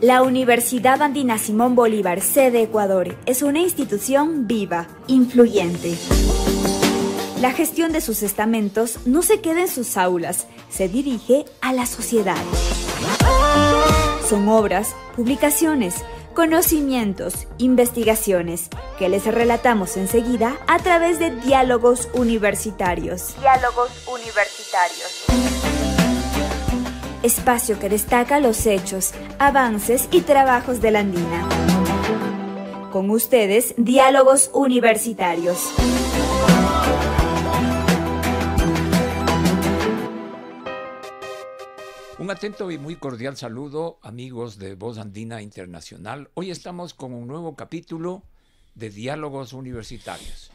La Universidad Andina Simón Bolívar, sede Ecuador, es una institución viva, influyente. La gestión de sus estamentos no se queda en sus aulas, se dirige a la sociedad. Son obras, publicaciones, conocimientos, investigaciones, que les relatamos enseguida a través de diálogos universitarios. Diálogos universitarios espacio que destaca los hechos, avances y trabajos de la Andina. Con ustedes, Diálogos Universitarios. Un atento y muy cordial saludo, amigos de Voz Andina Internacional. Hoy estamos con un nuevo capítulo de Diálogos Universitarios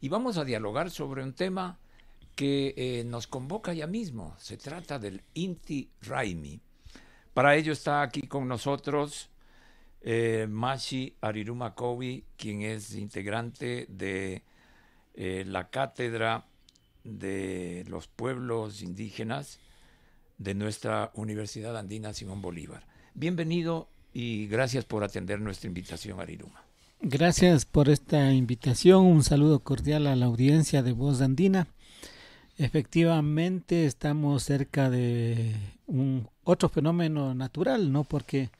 y vamos a dialogar sobre un tema que eh, nos convoca ya mismo. Se trata del Inti Raimi. Para ello está aquí con nosotros eh, Mashi Ariruma Kobi, quien es integrante de eh, la Cátedra de los Pueblos Indígenas de nuestra Universidad Andina Simón Bolívar. Bienvenido y gracias por atender nuestra invitación, Ariruma. Gracias por esta invitación. Un saludo cordial a la audiencia de Voz Andina. Efectivamente, estamos cerca de un otro fenómeno natural, ¿no? Porque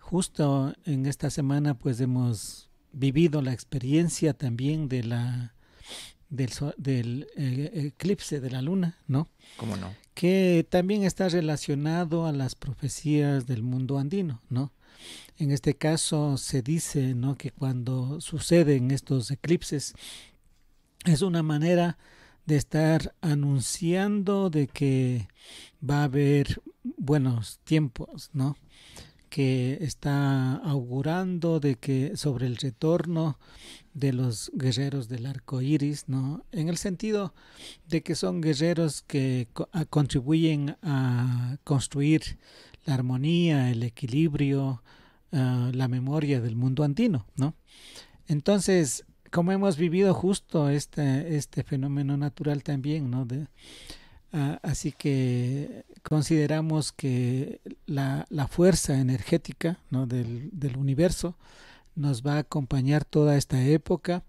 justo en esta semana pues hemos vivido la experiencia también de la del, eh, eclipse de la luna, ¿no? ¿Cómo no? Que también está relacionado a las profecías del mundo andino, ¿no? En este caso se dice, ¿no? Que cuando suceden estos eclipses es una manera de estar anunciando de que va a haber buenos tiempos, ¿no? que está augurando de que sobre el retorno de los guerreros del arco iris, ¿no? En el sentido de que son guerreros que contribuyen a construir la armonía, el equilibrio, ah, la memoria del mundo andino, ¿no? Entonces, como hemos vivido justo este, este fenómeno natural también, ¿no? Ah, así que consideramos que la, la fuerza energética ¿no? del, universo nos va a acompañar toda esta época,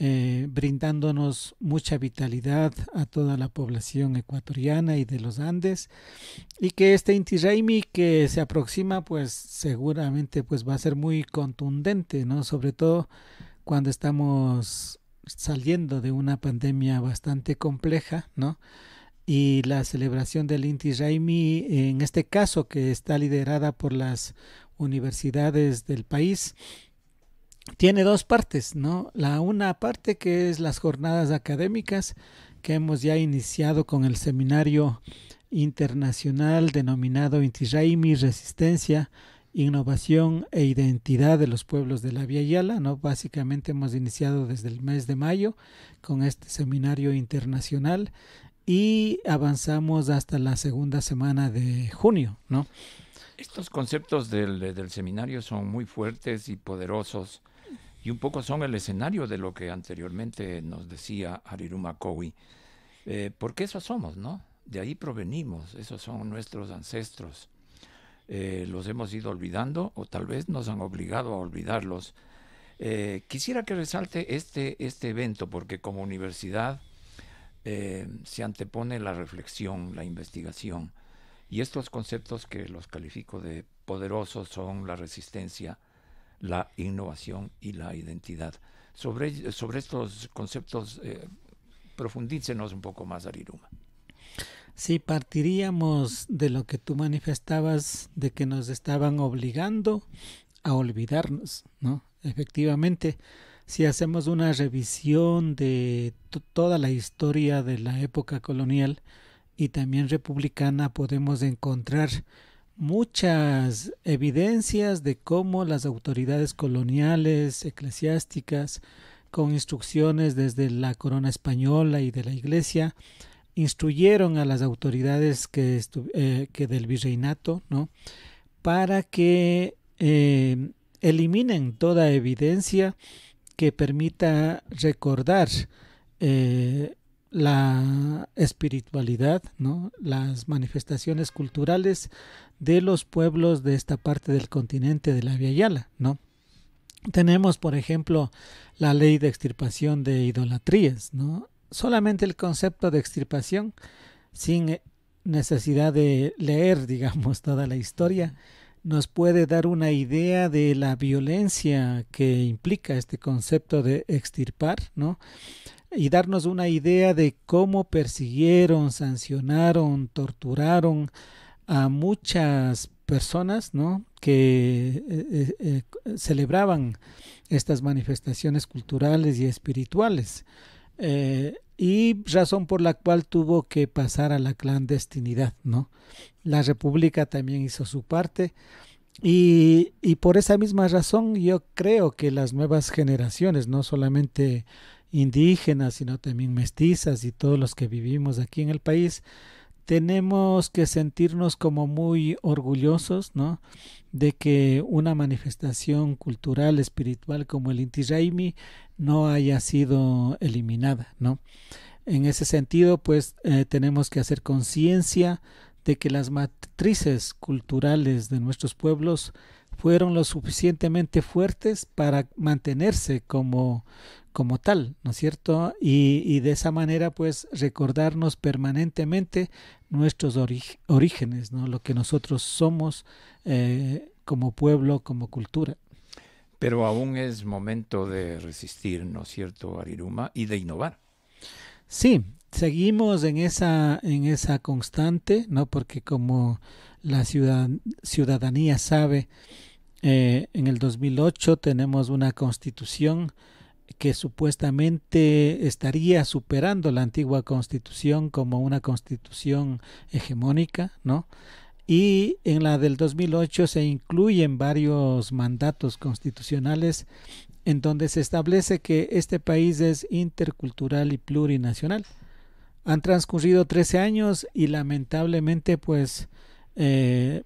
eh, brindándonos mucha vitalidad a toda la población ecuatoriana y de los Andes, y que este Inti que se aproxima, pues seguramente pues, va a ser muy contundente, ¿no? Sobre todo cuando estamos saliendo de una pandemia bastante compleja, ¿no? Y la celebración del Inti Raimi, en este caso que está liderada por las universidades del país, tiene dos partes, ¿no? La una parte que es las jornadas académicas que hemos ya iniciado con el seminario internacional denominado Inti Raimi Resistencia innovación e identidad de los pueblos de la via Yala, ¿no? Básicamente hemos iniciado desde el mes de mayo con este seminario internacional y avanzamos hasta la segunda semana de junio, ¿no? Estos conceptos del, seminario son muy fuertes y poderosos y un poco son el escenario de lo que anteriormente nos decía Ariruma Kowi, eh, porque eso somos, ¿no? De ahí provenimos, esos son nuestros ancestros. Eh, los hemos ido olvidando o tal vez nos han obligado a olvidarlos. Eh, quisiera que resalte este, este evento porque como universidad eh, se antepone la reflexión, la investigación y estos conceptos que los califico de poderosos son la resistencia, la innovación y la identidad. Sobre, sobre estos conceptos, profundícenos un poco más, Ariruma si partiríamos de lo que tú manifestabas, de que nos estaban obligando a olvidarnos, ¿no? Efectivamente, si hacemos una revisión de toda la historia de la época colonial y también republicana, podemos encontrar muchas evidencias de cómo las autoridades coloniales, eclesiásticas, con instrucciones desde la corona española y de la iglesia, instruyeron a las autoridades eh, que, del virreinato ¿no? para que eh, eliminen toda evidencia que permita recordar eh, la espiritualidad, ¿no? las manifestaciones culturales de los pueblos de esta parte del continente de la Via Yala, ¿no? Tenemos, por ejemplo, la ley de extirpación de idolatrías, ¿no? solamente el concepto de extirpación sin eh, necesidad de leer, digamos, toda la historia, nos puede dar una idea de la violencia que implica este concepto de extirpar, ¿no? Y darnos una idea de cómo persiguieron, sancionaron, torturaron a muchas personas, ¿no? Que eh, eh, celebraban estas manifestaciones culturales y espirituales. Eh, y razón por la cual tuvo que pasar a la clandestinidad, ¿no? La República también hizo su parte y, por esa misma razón yo creo que las nuevas generaciones, no solamente indígenas, sino también mestizas y todos los que vivimos aquí en el país, tenemos que sentirnos como muy orgullosos, ¿no? De que una manifestación cultural, espiritual como el Inti no haya sido eliminada, ¿no? En ese sentido, pues eh, tenemos que hacer conciencia de que las matrices culturales de nuestros pueblos fueron lo suficientemente fuertes para mantenerse como como tal, ¿no es cierto? Y, de esa manera, pues, recordarnos permanentemente nuestros orígenes, ¿no? Lo que nosotros somos eh, como pueblo, como cultura. Pero aún es momento de resistir, ¿no es cierto, Ariruma? Y de innovar. Sí, seguimos en esa, en esa constante, ¿no? Porque como la ciudad, ciudadanía sabe, eh, en el 2008 tenemos una constitución que supuestamente estaría superando la antigua constitución como una constitución hegemónica, ¿no? Y en la del 2008 se incluyen varios mandatos constitucionales en donde se establece que este país es intercultural y plurinacional. Han transcurrido 13 años y lamentablemente pues eh,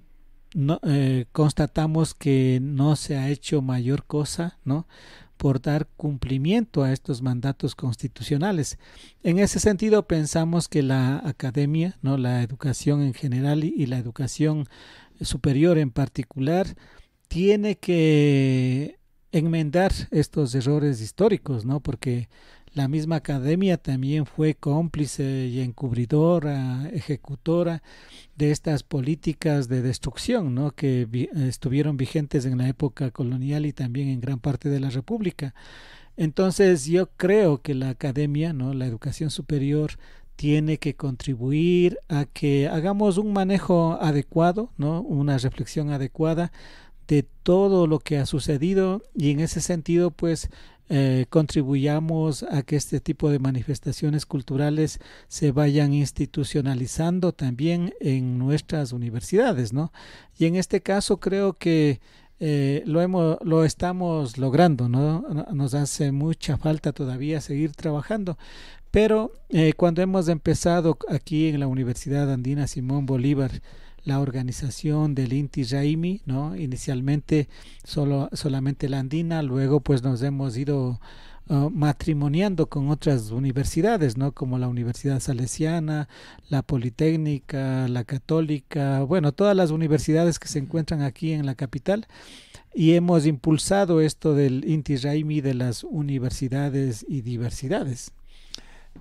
eh, constatamos que no se ha hecho mayor cosa, ¿no? por dar cumplimiento a estos mandatos constitucionales. En ese sentido, pensamos que la academia, ¿no? la educación en general y, la educación superior en particular, tiene que enmendar estos errores históricos, ¿no? Porque la misma academia también fue cómplice y encubridora, ejecutora de estas políticas de destrucción que estuvieron vigentes en la época colonial y también en gran parte de la República. Entonces yo creo que la academia, ¿no? la educación superior, tiene que contribuir a que hagamos un manejo adecuado, ¿no? una reflexión adecuada de todo lo que ha sucedido y en ese sentido pues eh, contribuyamos a que este tipo de manifestaciones culturales se vayan institucionalizando también en nuestras universidades, ¿no? Y en este caso creo que eh, lo, hemos, lo estamos logrando, ¿no? Nos hace mucha falta todavía seguir trabajando, pero eh, cuando hemos empezado aquí en la Universidad Andina Simón Bolívar, la organización del Inti Raimi, ¿no? Inicialmente solo, solamente la andina, luego pues nos hemos ido uh, matrimoniando con otras universidades, ¿no? Como la Universidad Salesiana, la Politécnica, la Católica, bueno, todas las universidades que se encuentran aquí en la capital. Y hemos impulsado esto del Inti Raimi de las universidades y diversidades.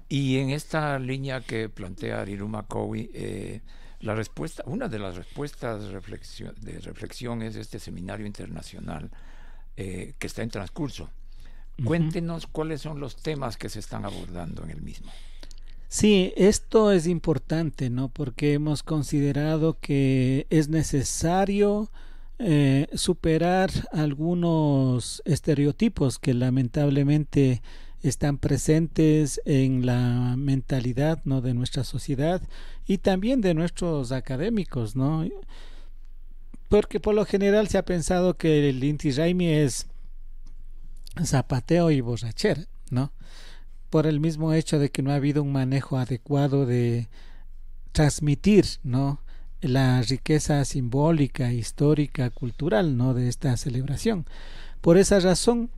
Y en esta línea que plantea Iruma Kowi, eh, la respuesta, una de las respuestas de reflexión es este seminario internacional eh, que está en transcurso. Cuéntenos cuáles son los temas que se están abordando en el mismo. Sí, esto es importante, ¿no? Porque hemos considerado que es necesario eh, superar algunos estereotipos que lamentablemente están presentes en la mentalidad ¿no? de nuestra sociedad y también de nuestros académicos, ¿no? Porque por lo general se ha pensado que el Inti Raimi es zapateo y borrachera, ¿no? Por el mismo hecho de que no ha habido un manejo adecuado de transmitir, ¿no? la riqueza simbólica, histórica, cultural, ¿no? de esta celebración. Por esa razón,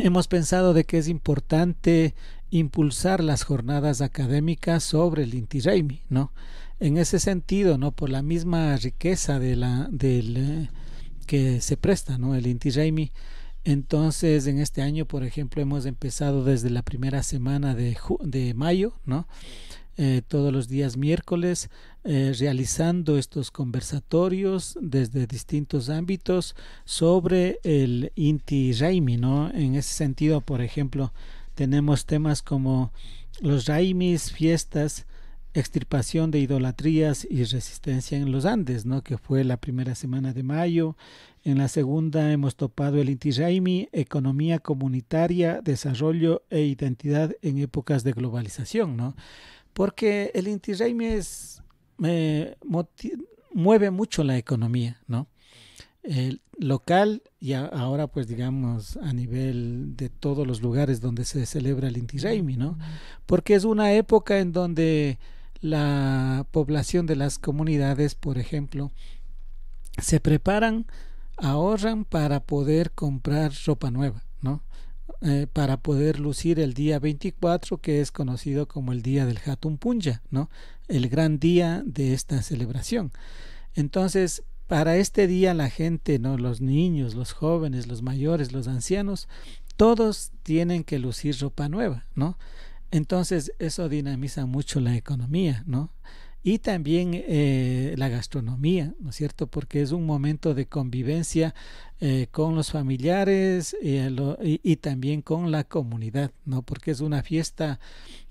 hemos pensado de que es importante impulsar las jornadas académicas sobre el Inti Raimi, ¿no? En ese sentido, ¿no? Por la misma riqueza de la, del, eh, que se presta, ¿no? El Inti Raimi. Entonces, en este año, por ejemplo, hemos empezado desde la primera semana de, de mayo, ¿no? Eh, todos los días miércoles eh, realizando estos conversatorios desde distintos ámbitos sobre el Inti Raimi, ¿no? En ese sentido, por ejemplo, tenemos temas como los Raimis, fiestas, extirpación de idolatrías y resistencia en los Andes, ¿no? que fue la primera semana de mayo. En la segunda hemos topado el Inti Raimi, economía comunitaria, desarrollo e identidad en épocas de globalización. ¿no? porque el Inti Raymi eh, mueve mucho la economía, ¿no? El local y ahora pues digamos a nivel de todos los lugares donde se celebra el Inti Raymi, ¿no? Porque es una época en donde la población de las comunidades, por ejemplo, se preparan, ahorran para poder comprar ropa nueva, ¿no? Eh, para poder lucir el día 24, que es conocido como el día del Hatun Punja, ¿no? El gran día de esta celebración. Entonces, para este día la gente, ¿no? Los niños, los jóvenes, los mayores, los ancianos, todos tienen que lucir ropa nueva, ¿no? Entonces, eso dinamiza mucho la economía, ¿no? y también eh, la gastronomía, ¿no es cierto? Porque es un momento de convivencia eh, con los familiares y, y, también con la comunidad, ¿no? Porque es una fiesta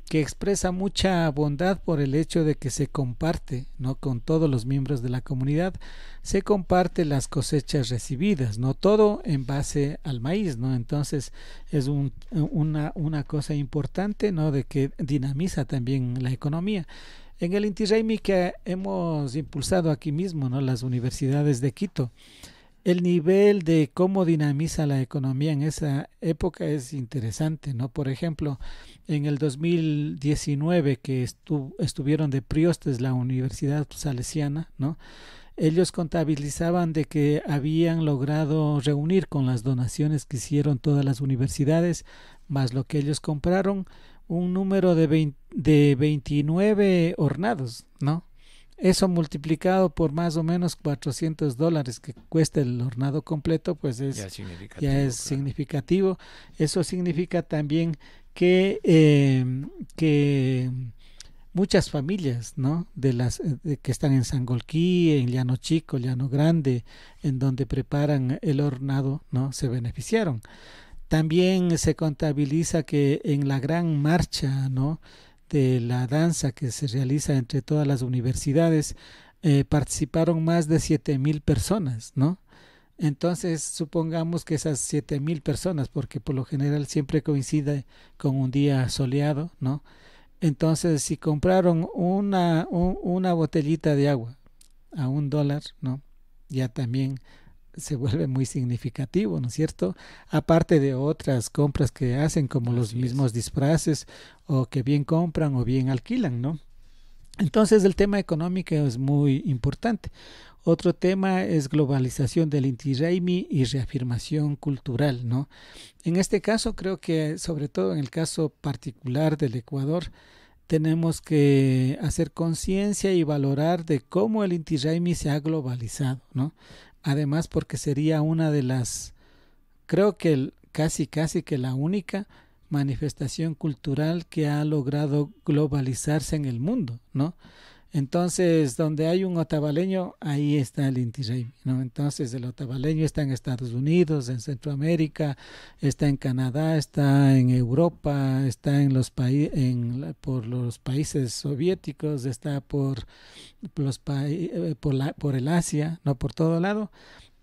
que expresa mucha bondad por el hecho de que se comparte, ¿no? Con todos los miembros de la comunidad, se comparte las cosechas recibidas, ¿no? Todo en base al maíz, ¿no? Entonces es un, una, una cosa importante, ¿no? De que dinamiza también la economía en el Intireimi que hemos impulsado aquí mismo, ¿no? las universidades de Quito, el nivel de cómo dinamiza la economía en esa época es interesante, ¿no? Por ejemplo, en el 2019 que estuvieron de Priostes la Universidad Salesiana, ¿no? Ellos contabilizaban de que habían logrado reunir con las donaciones que hicieron todas las universidades, más lo que ellos compraron, un número de, de 29 hornados, ¿no? Eso multiplicado por más o menos 400 dólares que cuesta el hornado completo, pues es, ya, significativo, es significativo. Eso significa también que, em, que muchas familias, ¿no? De las eh, que están en Sangolquí, en Llano Chico, Llano Grande, en donde preparan el hornado, ¿no? Se beneficiaron. También se contabiliza que en la gran marcha ¿no? de la danza que se realiza entre todas las universidades, eh, participaron más de 7.000 personas, ¿no? Entonces, supongamos que esas 7000 personas, porque por lo general siempre coincide con un día soleado, ¿no? Entonces, si compraron una, una botellita de agua a un dólar, ¿no? Ya también se vuelve muy significativo, ¿no es cierto? Aparte de otras compras que hacen como los mismos disfraces o que bien compran o bien alquilan, ¿no? Entonces el tema económico es muy importante. Otro tema es globalización del Inti y reafirmación cultural, ¿no? En este caso creo que sobre todo en el caso particular del Ecuador tenemos que hacer conciencia y valorar de cómo el Inti se ha globalizado, ¿no? Además porque sería una de las, creo que casi casi que la única manifestación cultural que ha logrado globalizarse en el mundo, ¿no? Entonces, donde hay un otavaleño, ahí está el Inti Raymi, ¿no? Entonces, el otavaleño está en Estados Unidos, en Centroamérica, está en Canadá, está en Europa, está en los por los países soviéticos, está por, los eh, el Asia, ¿no? Por todo lado.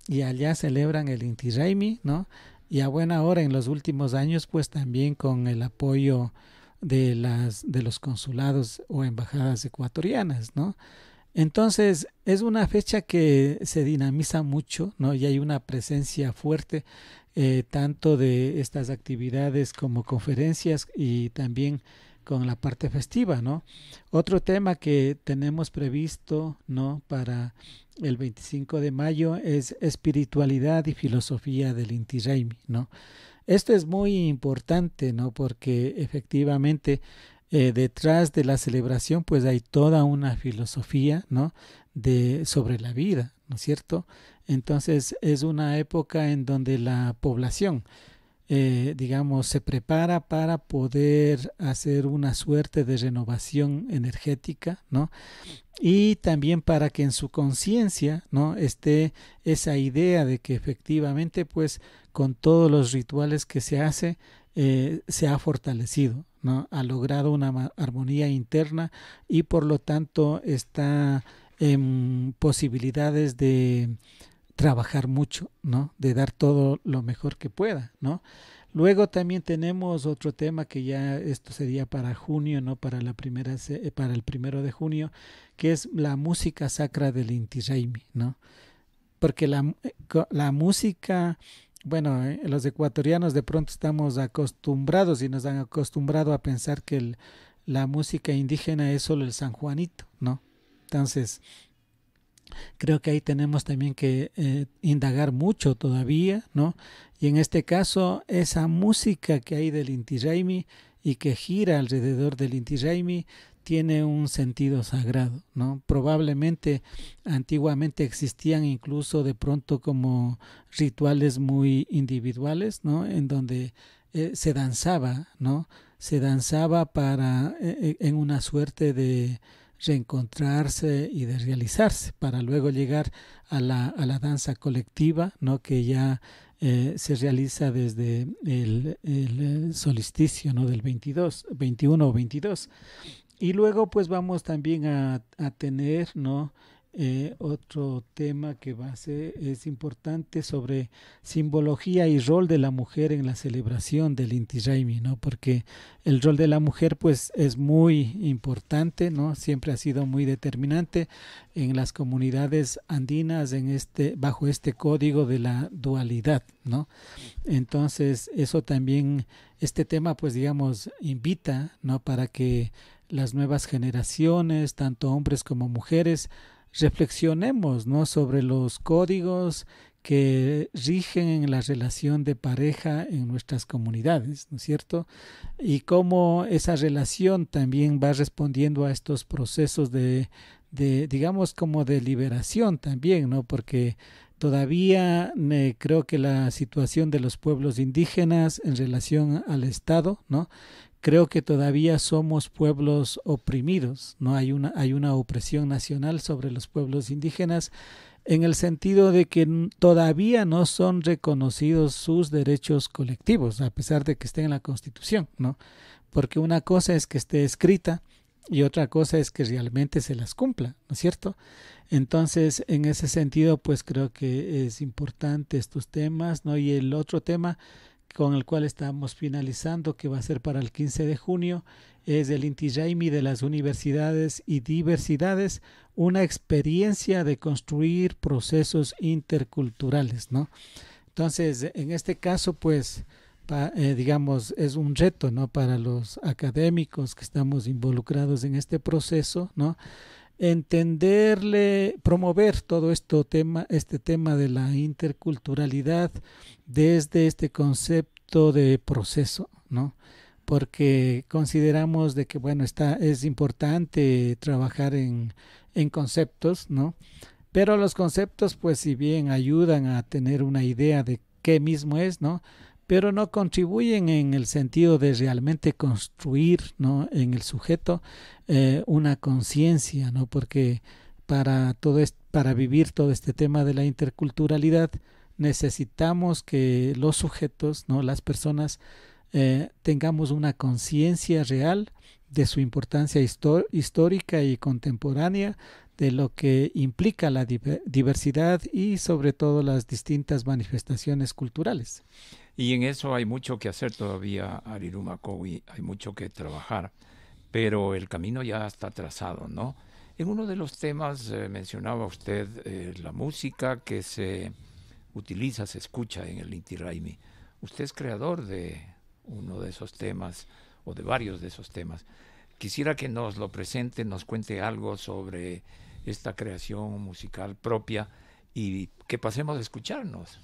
Y allá celebran el Inti Raymi, ¿no? Y a buena hora en los últimos años, pues también con el apoyo de, las, de los consulados o embajadas ecuatorianas, ¿no? Entonces, es una fecha que se dinamiza mucho, ¿no? Y hay una presencia fuerte eh, tanto de estas actividades como conferencias y también con la parte festiva, ¿no? Otro tema que tenemos previsto, ¿no? Para el 25 de mayo es espiritualidad y filosofía del Inti Raymi, ¿no? Esto es muy importante, ¿no? Porque efectivamente eh, detrás de la celebración pues hay toda una filosofía, ¿no? De, sobre la vida, ¿no es cierto? Entonces es una época en donde la población, eh, digamos, se prepara para poder hacer una suerte de renovación energética, ¿no? Y también para que en su conciencia, ¿no? Esté esa idea de que efectivamente, pues, con todos los rituales que se hace, eh, se ha fortalecido, ¿no? Ha logrado una armonía interna y por lo tanto está en posibilidades de trabajar mucho, ¿no? De dar todo lo mejor que pueda, ¿no? Luego también tenemos otro tema que ya esto sería para junio, no para la primera eh, para el primero de junio, que es la música sacra del Inti ¿no? Porque la, eh, la música, bueno, eh, los ecuatorianos de pronto estamos acostumbrados y nos han acostumbrado a pensar que la música indígena es solo el San Juanito, ¿no? Entonces, creo que ahí tenemos también que eh, indagar mucho todavía, ¿no? Y en este caso, esa música que hay del Inti y que gira alrededor del Inti tiene un sentido sagrado, ¿no? Probablemente antiguamente existían incluso de pronto como rituales muy individuales, ¿no? En donde eh, se danzaba, ¿no? Se danzaba para eh, en una suerte de reencontrarse y de realizarse para luego llegar a la, a la danza colectiva, ¿no? que ya eh, se realiza desde el, el, eh, solsticio ¿no? del 22, 21 o 22. Y luego pues vamos también a, a tener ¿no? Eh, otro tema que va a ser, es importante sobre simbología y rol de la mujer en la celebración del Inti ¿no? Porque el rol de la mujer pues es muy importante, ¿no? Siempre ha sido muy determinante en las comunidades andinas en este bajo este código de la dualidad, ¿no? Entonces, eso también este tema pues digamos invita, ¿no? para que las nuevas generaciones, tanto hombres como mujeres, reflexionemos ¿no? sobre los códigos que rigen en la relación de pareja en nuestras comunidades, ¿no es cierto? Y cómo esa relación también va respondiendo a estos procesos de, de digamos, como de liberación también, ¿no? Porque todavía eh, creo que la situación de los pueblos indígenas en relación al Estado, ¿no? creo que todavía somos pueblos oprimidos, ¿no? Hay una, hay una opresión nacional sobre los pueblos indígenas en el sentido de que todavía no son reconocidos sus derechos colectivos, a pesar de que estén en la Constitución, ¿no? Porque una cosa es que esté escrita y otra cosa es que realmente se las cumpla, ¿no es cierto? Entonces, en ese sentido, pues creo que es importante estos temas, ¿no? Y el otro tema con el cual estamos finalizando, que va a ser para el 15 de junio, es el Inti Jaimi de las universidades y diversidades, una experiencia de construir procesos interculturales, ¿no? Entonces, en este caso, pues, eh, digamos, es un reto, ¿no? Para los académicos que estamos involucrados en este proceso, ¿no? entenderle, promover todo esto tema, este tema de la interculturalidad desde este concepto de proceso, ¿no? Porque consideramos de que bueno, está es importante trabajar en, en conceptos, ¿no? Pero los conceptos pues si bien ayudan a tener una idea de qué mismo es, ¿no? pero no contribuyen en el sentido de realmente construir ¿no? en el sujeto eh, una conciencia, ¿no? porque para, todo para vivir todo este tema de la interculturalidad necesitamos que los sujetos, ¿no? las personas, eh, tengamos una conciencia real de su importancia histórica y contemporánea, de lo que implica la diversidad y sobre todo las distintas manifestaciones culturales. Y en eso hay mucho que hacer todavía, Ariruma Kowi, hay mucho que trabajar, pero el camino ya está trazado, ¿no? En uno de los temas eh, mencionaba usted eh, la música que se utiliza, se escucha en el Inti Raimi. Usted es creador de uno de esos temas o de varios de esos temas. Quisiera que nos lo presente, nos cuente algo sobre esta creación musical propia y que pasemos a escucharnos.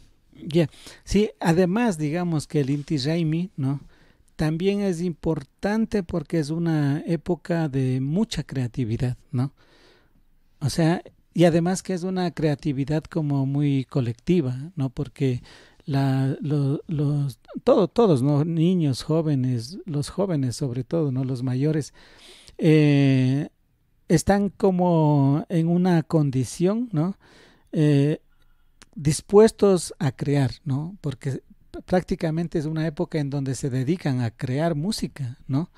sí, además digamos que el Inti Raimi, ¿no? También es importante porque es una época de mucha creatividad, ¿no? O sea, y además que es una creatividad como muy colectiva, ¿no? Porque la, los, todo, todos, ¿no? Niños, jóvenes, los jóvenes sobre todo, ¿no? Los mayores, eh, están como en una condición, ¿no? Eh, dispuestos a crear, ¿no? Porque prácticamente es una época en donde se dedican a crear música, ¿no?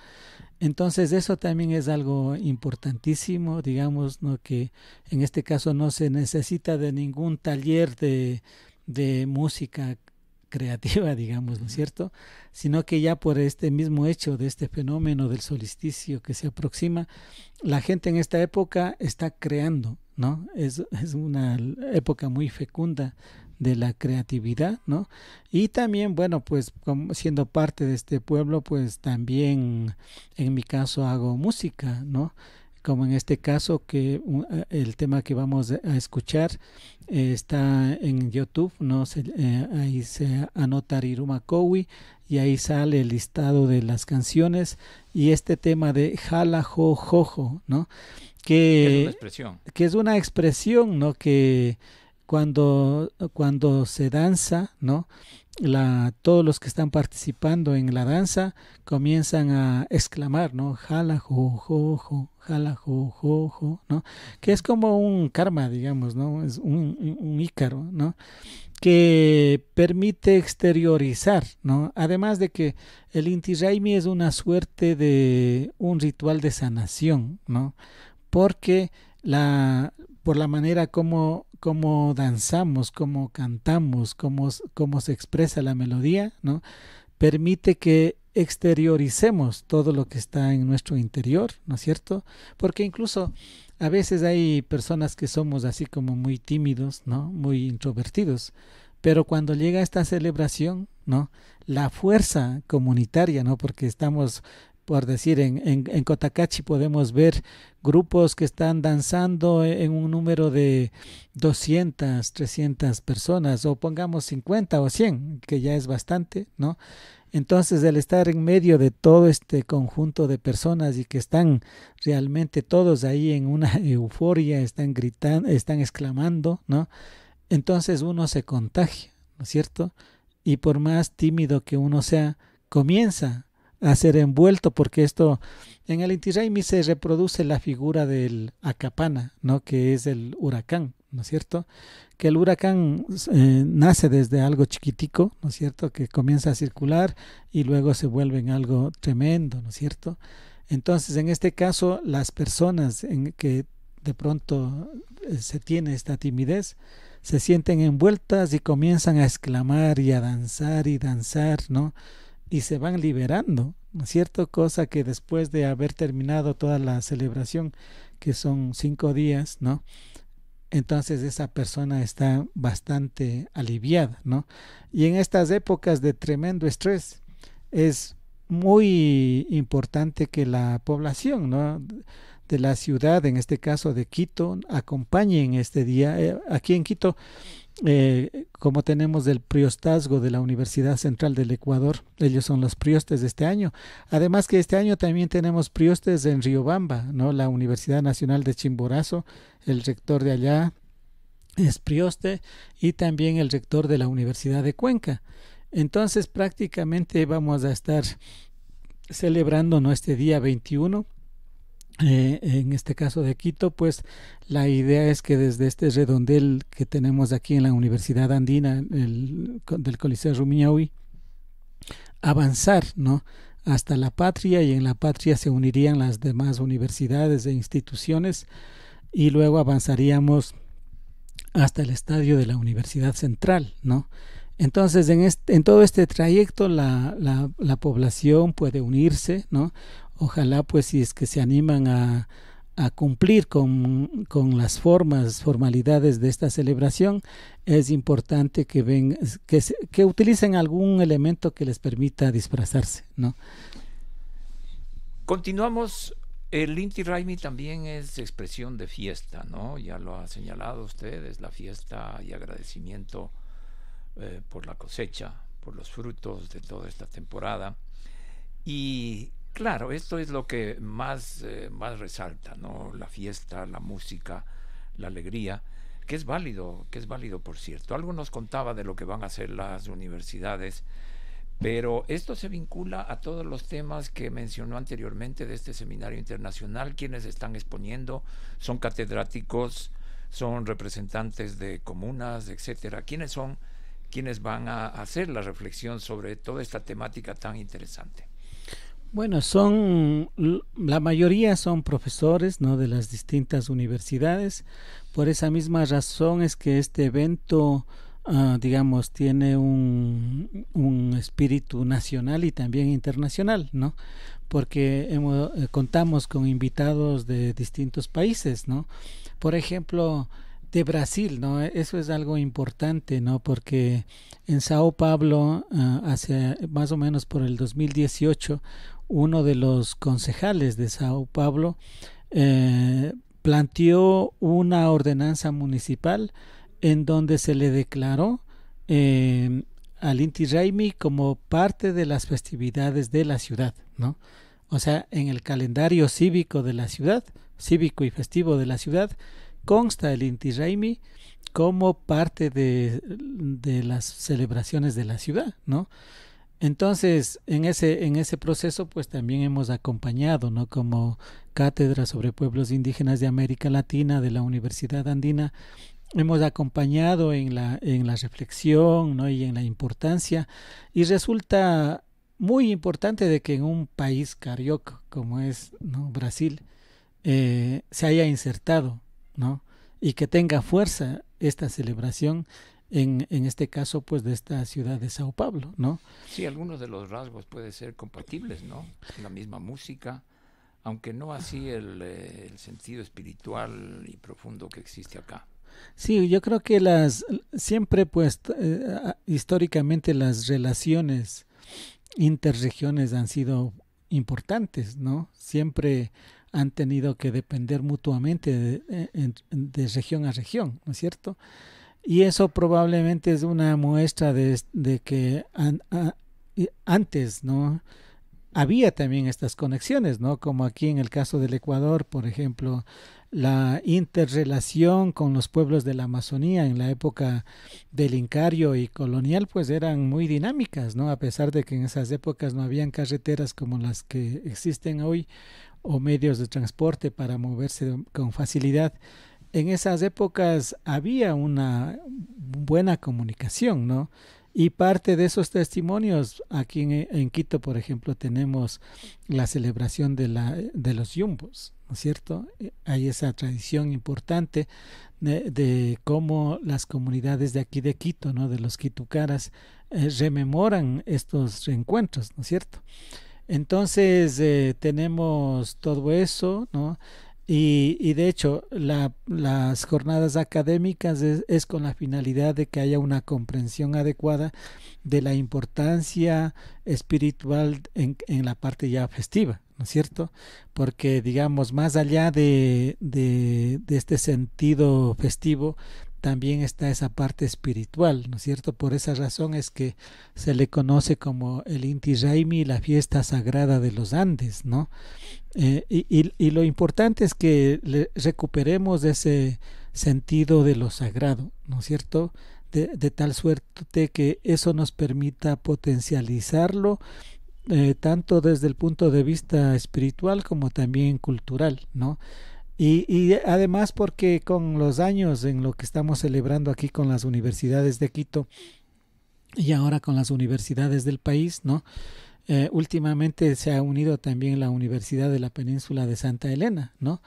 Entonces eso también es algo importantísimo, digamos, ¿no? que en este caso no se necesita de ningún taller de, de música creativa, digamos, ¿no es cierto? Sino que ya por este mismo hecho de este fenómeno del solsticio que se aproxima, la gente en esta época está creando, ¿no? Es, es una época muy fecunda de la creatividad, ¿no? Y también, bueno, pues siendo parte de este pueblo, pues también en mi caso hago música, ¿no? como en este caso que eh, el tema que vamos a escuchar eh, está en YouTube, ¿no? Eh, ahí se anota Riruma Kowi y ahí sale el listado de las canciones y este tema de Jala jo Jojo, ¿no? Que es una expresión. Que es una expresión, ¿no? Que cuando, cuando se danza, ¿no? todos los que están participando en la danza comienzan a exclamar, ¿no? Jala, jo jo, jala, jo jo, ¿no? Que es como un karma, digamos, ¿no? Es un, un, ícaro, ¿no? Que permite exteriorizar, ¿no? Además de que el Inti Raimi es una suerte de un ritual de sanación, ¿no? Porque la, por la manera como cómo danzamos, cómo cantamos, cómo, cómo se expresa la melodía, ¿no? Permite que exterioricemos todo lo que está en nuestro interior, ¿no es cierto? Porque incluso a veces hay personas que somos así como muy tímidos, ¿no? Muy introvertidos, pero cuando llega esta celebración, ¿no? La fuerza comunitaria, ¿no? Porque estamos por decir, en, en, Cotacachi podemos ver grupos que están danzando e, en un número de 200, 300 personas, o pongamos 50 o 100, que ya es bastante, ¿no? Entonces, al estar en medio de todo este conjunto de personas y que están realmente todos ahí en una euforia, están gritando, están exclamando, ¿no? Entonces uno se contagia, ¿no es cierto? Y por más tímido que uno sea, comienza a ser envuelto, porque esto en el Inti se reproduce la figura del Acapana, ¿no? que es el huracán, ¿no es cierto? Que el huracán eh, nace desde algo chiquitico, ¿no es cierto? Que comienza a circular y luego se vuelve en algo tremendo, ¿no es cierto? Entonces, en este caso, las personas en que de pronto eh, se tiene esta timidez, se sienten envueltas y comienzan a exclamar y a danzar y danzar, ¿no? y se van liberando, ¿no es cierto? Cosa que después de haber terminado toda la celebración, que son cinco días, ¿no? Entonces esa persona está bastante aliviada, ¿no? Y en estas épocas de tremendo estrés es muy importante que la población, ¿no? de la ciudad, en este caso de Quito, acompañen este día. Eh, aquí en Quito eh, como tenemos el priostazgo de la Universidad Central del Ecuador. Ellos son los priostes de este año. Además que este año también tenemos priostes en Riobamba, ¿no? La Universidad Nacional de Chimborazo, el rector de allá es prioste y también el rector de la Universidad de Cuenca. Entonces prácticamente vamos a estar celebrando ¿no? este día 21 eh, en este caso de Quito, pues la idea es que desde este redondel que tenemos aquí en la Universidad Andina el, del Coliseo Rumiñahui, avanzar, hasta la patria y en la patria se unirían las demás universidades e instituciones y luego avanzaríamos hasta el estadio de la Universidad Central, ¿no? Entonces, en, en todo este trayecto la, la, población puede unirse, ¿no? ojalá pues si es que se animan a, cumplir con, con, las formas, formalidades de esta celebración, es importante que, que, que utilicen algún elemento que les permita disfrazarse. ¿no? Continuamos. El Inti Raimi también es expresión de fiesta, ¿no? Ya lo ha señalado usted, es la fiesta y agradecimiento eh, por la cosecha, por los frutos de toda esta temporada. Y Claro, esto es lo que más, eh, más resalta, ¿no? La fiesta, la música, la alegría, que es válido, que es válido, por cierto. Algo nos contaba de lo que van a hacer las universidades, pero esto se vincula a todos los temas que mencionó anteriormente de este seminario internacional, quienes están exponiendo, son catedráticos, son representantes de comunas, etcétera. ¿Quiénes son quienes van a hacer la reflexión sobre toda esta temática tan interesante? Bueno, son la mayoría son profesores, ¿no? de las distintas universidades. Por esa misma razón es que este evento ah, digamos tiene un, un, espíritu nacional y también internacional, ¿no? Porque eh, contamos con invitados de distintos países, ¿no? Por ejemplo, de Brasil, ¿no? E, eso es algo importante, ¿no? Porque en Sao Paulo, ah, hacia más o menos por el 2018, uno de los concejales de Sao Paulo eh, planteó una ordenanza municipal en donde se le declaró eh, al Inti Raimi como parte de las festividades de la ciudad, ¿no? O sea, en el calendario cívico de la ciudad, cívico y festivo de la ciudad, consta el Inti Raimi como parte de, las celebraciones de la ciudad, ¿no? Entonces, en ese, en ese proceso, pues también hemos acompañado, ¿no? Como Cátedra sobre Pueblos Indígenas de América Latina de la Universidad Andina, hemos acompañado en la, en la reflexión, ¿no? Y en la importancia. Y resulta muy importante de que en un país carioca como es Brasil, eh, se haya insertado ¿no? Y que tenga fuerza esta celebración en, este caso, pues de esta ciudad de Sao Paulo, ¿no? Sí, algunos de los rasgos pueden ser compatibles, ¿no? La misma música, aunque no así el, eh, sentido espiritual y profundo que existe acá. Sí, yo creo que las siempre, pues, eh, históricamente las relaciones interregiones han sido importantes, ¿no? Siempre han tenido que depender mutuamente e, de, región a región, ¿no es cierto? Y eso probablemente es una muestra de, que antes, ¿no? Había también estas conexiones, ¿no? Como aquí en el caso del Ecuador, por ejemplo, la interrelación con los pueblos de la Amazonía en la época del Incario y colonial, pues eran muy dinámicas, ¿no? A pesar de que en esas épocas no habían carreteras como las que existen hoy o medios de transporte para moverse con facilidad. En esas épocas había una buena comunicación, ¿no? Y parte de esos testimonios, aquí en, Quito, por ejemplo, tenemos la celebración de, la, de los yumbos, ¿no es cierto? Eh, hay esa tradición importante de, cómo las comunidades de aquí de Quito, ¿no? De los quitucaras, eh, rememoran estos reencuentros, ¿no es cierto? Entonces eh, tenemos todo eso, ¿no? Y, de hecho, las jornadas académicas es, con la finalidad de que haya una comprensión adecuada de la importancia espiritual en, en la parte ya festiva, ¿no es cierto? Porque, digamos, más allá de, de este sentido festivo, también está esa parte espiritual, ¿no es cierto? Por esa razón es que se le conoce como el Inti Raimi, la fiesta sagrada de los Andes, ¿no? Eh, y, y, lo importante es que recuperemos ese sentido de lo sagrado, ¿no es cierto? De, de tal suerte que eso nos permita potencializarlo eh, tanto desde el punto de vista espiritual como también cultural, ¿no? Y, y, además porque con los años en lo que estamos celebrando aquí con las universidades de Quito y ahora con las universidades del país, ¿no? Eh, últimamente se ha unido también la Universidad de la Península de Santa Elena, ¿no?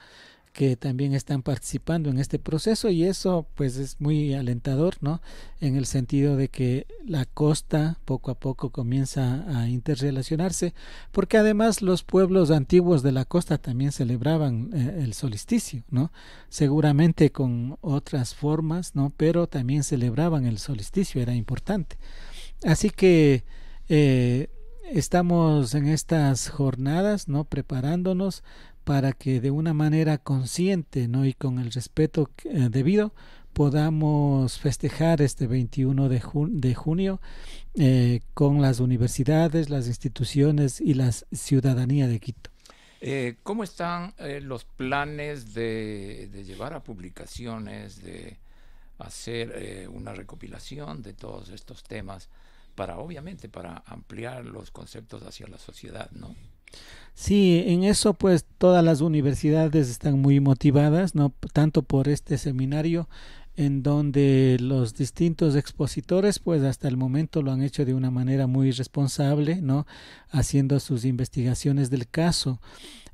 que también están participando en este proceso y eso pues es muy alentador, ¿no? En el sentido de que la costa poco a poco comienza a interrelacionarse, porque además los pueblos antiguos de la costa también celebraban eh, el solsticio, ¿no? Seguramente con otras formas, ¿no? Pero también celebraban el solsticio, era importante. Así que eh, estamos en estas jornadas, ¿no? Preparándonos para que de una manera consciente y con el respeto eh, debido podamos festejar este 21 de, de junio eh, con las universidades, las instituciones y la ciudadanía de Quito. Eh, ¿Cómo están los planes de, de, llevar a publicaciones, de hacer una recopilación de todos estos temas para, obviamente, para ampliar los conceptos hacia la sociedad, ¿no? Sí, en eso pues todas las universidades están muy motivadas, no tanto por este seminario en donde los distintos expositores pues hasta el momento lo han hecho de una manera muy responsable, ¿no? haciendo sus investigaciones del caso.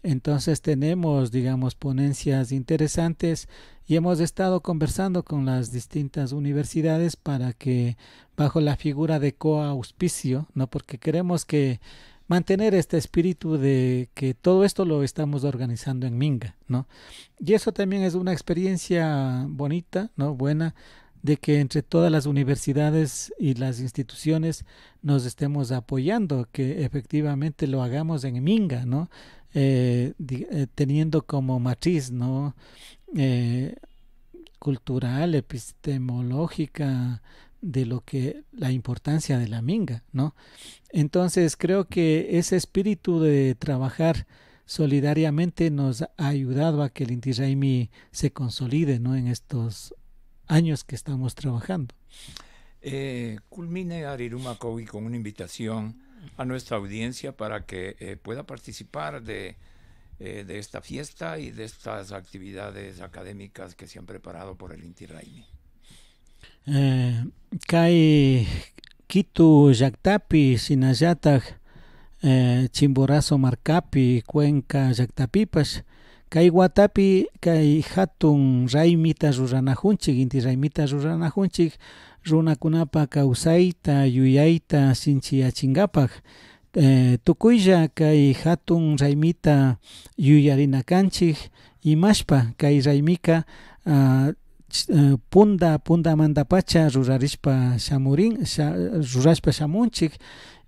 Entonces tenemos, digamos, ponencias interesantes y hemos estado conversando con las distintas universidades para que bajo la figura de coauspicio, ¿no? porque queremos que mantener este espíritu de que todo esto lo estamos organizando en Minga, ¿no? Y eso también es una experiencia bonita, ¿no? Buena, de que entre todas las universidades y las instituciones nos estemos apoyando, que efectivamente lo hagamos en Minga, ¿no? Eh, eh, teniendo como matriz, ¿no? Eh, cultural, epistemológica, de lo que la importancia de la minga, ¿no? Entonces creo que ese espíritu de trabajar solidariamente nos ha ayudado a que el Inti Raimi se consolide, ¿no? En estos años que estamos trabajando. Eh, culmine Ariruma con una invitación a nuestra audiencia para que eh, pueda participar de, eh, de esta fiesta y de estas actividades académicas que se han preparado por el Inti Raimi. Eh, kai Kitu jaktapi sinajata eh, Chimborazo markapi Cuenca jaktapipas kai watapi kai hatun raimita ruranakunchik inti runa Runa kunapa causaita yuyaita sinchiyachinkapaj eh, kai kai hatun Yuyarina yuyarinakanchik y Kai kai uh, ah, eh, manda pacha, rurarishpa shamurin samurin shamunchik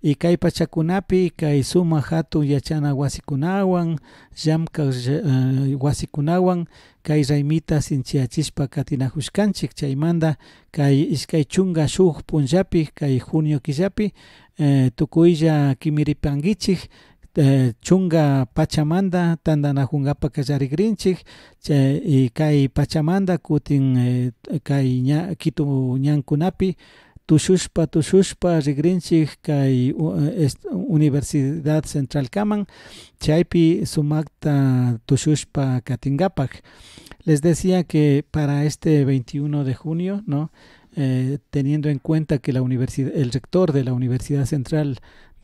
y pacha pachakunapi kai suma hatu yachana wasikunawan yamka uh, eh, wasikunawan kay raymita sinchiyachishpa katinajushkanchik manda kai iskai chunga shuk punjapi, kai junio kizapi, eh, kimiripangichik eh, chunga pachamanda tandanajungapak llarikrinchik y kai pachamanda kutin eh, kay kitu ñankunapi tushushpa tushushpa rigrinchik kai eh, Universidad Central Kaman, chaypi sumakta tushushpa katingapak. Les decía que para este 21 de junio, ¿no? Eh, teniendo en cuenta que la universidad, el rector de la Universidad Central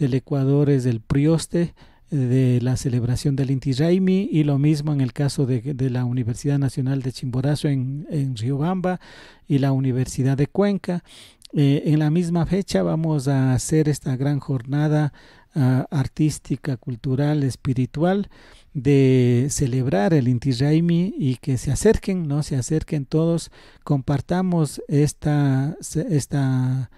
del Ecuador es el Prioste, de la celebración del Inti Raimi y lo mismo en el caso de, la Universidad Nacional de Chimborazo en, en Riobamba y la Universidad de Cuenca. Eh, en la misma fecha vamos a hacer esta gran jornada ah, artística, cultural, espiritual de celebrar el Inti Raimi y que se acerquen, ¿no? Se acerquen todos, compartamos esta, esta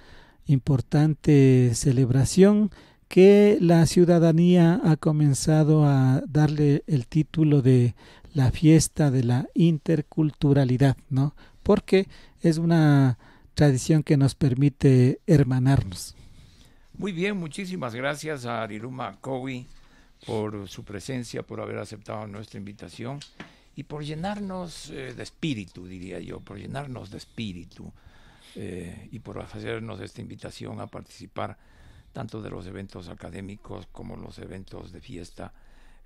importante celebración que la ciudadanía ha comenzado a darle el título de la fiesta de la interculturalidad, ¿no? Porque es una tradición que nos permite hermanarnos. Muy bien, muchísimas gracias a Ariruma Kowi por su presencia, por haber aceptado nuestra invitación y por llenarnos eh, de espíritu, diría yo, por llenarnos de espíritu eh, y por hacernos esta invitación a participar tanto de los eventos académicos como los eventos de fiesta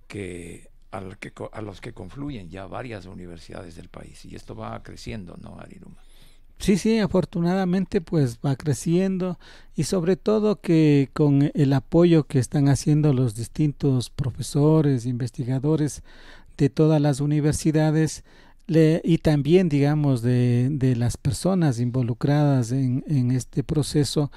que a, los que, a los que confluyen ya varias universidades del país. Y esto va creciendo, ¿no, Ariruma? Sí, sí, afortunadamente pues va creciendo y sobre todo que con el apoyo que están haciendo los distintos profesores, investigadores de todas las universidades y también digamos de, las personas involucradas en, en este proceso,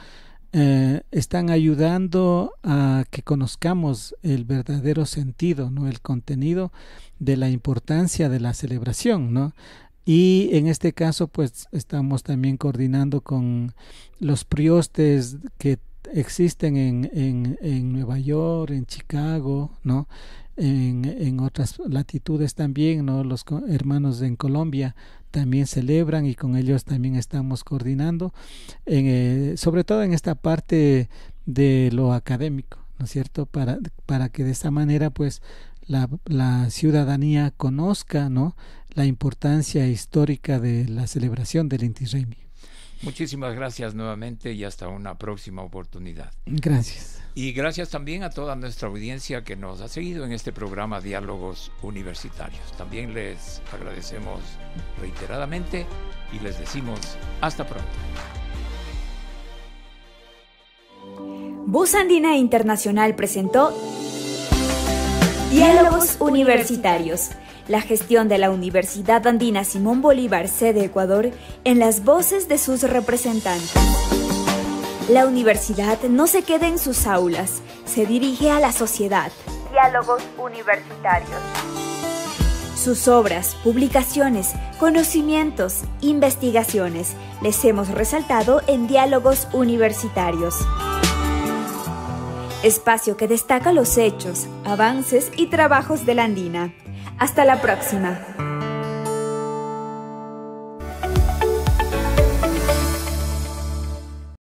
eh, están ayudando a que conozcamos el verdadero sentido, ¿no? el contenido de la importancia de la celebración, ¿no? Y en este caso, pues estamos también coordinando con los priostes que existen en, en Nueva York, en Chicago, ¿no? en, otras latitudes también, ¿no? los hermanos en Colombia también celebran y con ellos también estamos coordinando, eh, sobre todo en esta parte de lo académico, ¿no es cierto? Para, para que de esta manera pues la, la ciudadanía conozca ¿no? la importancia histórica de la celebración del Inti Muchísimas gracias nuevamente y hasta una próxima oportunidad. Gracias. Y gracias también a toda nuestra audiencia que nos ha seguido en este programa Diálogos Universitarios. También les agradecemos reiteradamente y les decimos hasta pronto. Bus Andina Internacional presentó Diálogos Universitarios la gestión de la Universidad Andina Simón Bolívar, sede Ecuador, en las voces de sus representantes. La universidad no se queda en sus aulas, se dirige a la sociedad. Diálogos universitarios. Sus obras, publicaciones, conocimientos, investigaciones, les hemos resaltado en Diálogos Universitarios espacio que destaca los hechos, avances y trabajos de la Andina. Hasta la próxima.